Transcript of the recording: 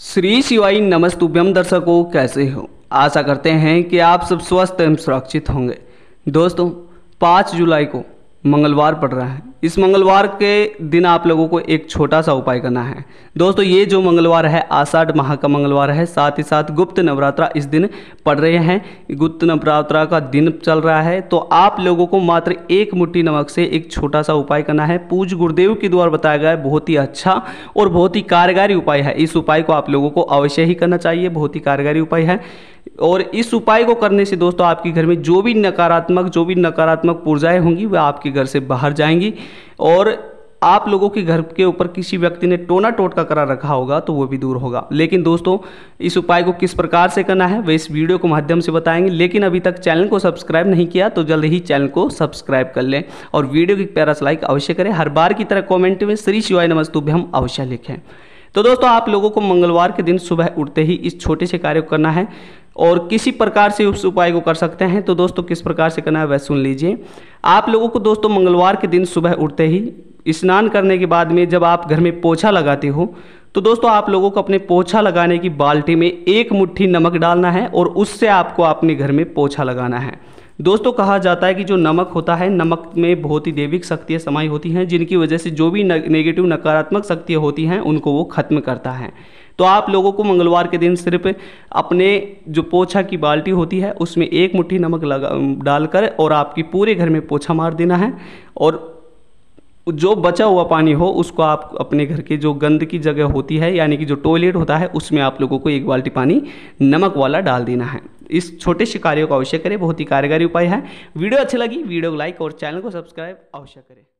श्री शिवाई नमस्तुभ्यम दर्शकों कैसे हो आशा करते हैं कि आप सब स्वस्थ एवं सुरक्षित होंगे दोस्तों पाँच जुलाई को मंगलवार पड़ रहा है इस मंगलवार के दिन आप लोगों को एक छोटा सा उपाय करना है दोस्तों ये जो मंगलवार है आषाढ़ माह का मंगलवार है साथ ही साथ गुप्त नवरात्रा इस दिन पड़ रहे हैं गुप्त नवरात्रा का दिन चल रहा है तो आप लोगों को मात्र एक मुट्ठी नमक से एक छोटा सा उपाय करना है पूज गुरुदेव के द्वारा बताया गया है बहुत ही अच्छा और बहुत ही कारगारी उपाय है इस उपाय को आप लोगों को अवश्य ही करना चाहिए बहुत ही कारगारी उपाय है और इस उपाय को करने से दोस्तों आपके घर में जो भी नकारात्मक जो भी नकारात्मक पूर्जाएँ होंगी वह आपके घर से बाहर जाएंगी और आप लोगों के घर के ऊपर किसी व्यक्ति ने टोना टोटका करा रखा होगा तो वो भी दूर होगा लेकिन दोस्तों इस उपाय को किस प्रकार से करना है वे इस वीडियो के माध्यम से बताएंगे लेकिन अभी तक चैनल को सब्सक्राइब नहीं किया तो जल्द ही चैनल को सब्सक्राइब कर लें और वीडियो की प्यारा से लाइक अवश्य करें हर बार की तरह कॉमेंट में श्री शिवाय नमस्तु भी हम अवश्य लिखें तो दोस्तों आप लोगों को मंगलवार के दिन सुबह उठते ही इस छोटे से कार्य को करना है और किसी प्रकार से उस उपाय को कर सकते हैं तो दोस्तों किस प्रकार से करना है वह सुन लीजिए आप लोगों को दोस्तों मंगलवार के दिन सुबह उठते ही स्नान करने के बाद में जब आप घर में पोछा लगाते हो तो दोस्तों आप लोगों को अपने पोछा लगाने की बाल्टी में एक मुट्ठी नमक डालना है और उससे आपको अपने घर में पोछा लगाना है दोस्तों कहा जाता है कि जो नमक होता है नमक में बहुत ही देविक शक्तियाँ समाई होती हैं जिनकी वजह से जो भी नेगेटिव नकारात्मक शक्तियाँ होती हैं उनको वो खत्म करता है तो आप लोगों को मंगलवार के दिन सिर्फ अपने जो पोछा की बाल्टी होती है उसमें एक मुट्ठी नमक लगा डालकर और आपकी पूरे घर में पोछा मार देना है और जो बचा हुआ पानी हो उसको आप अपने घर के जो गंद की जगह होती है यानी कि जो टॉयलेट होता है उसमें आप लोगों को एक बाल्टी पानी नमक वाला डाल देना है इस छोटे से कार्यों को अवश्य करें बहुत ही कारगर उपाय है वीडियो अच्छी लगी वीडियो को लाइक और चैनल को सब्सक्राइब अवश्य करें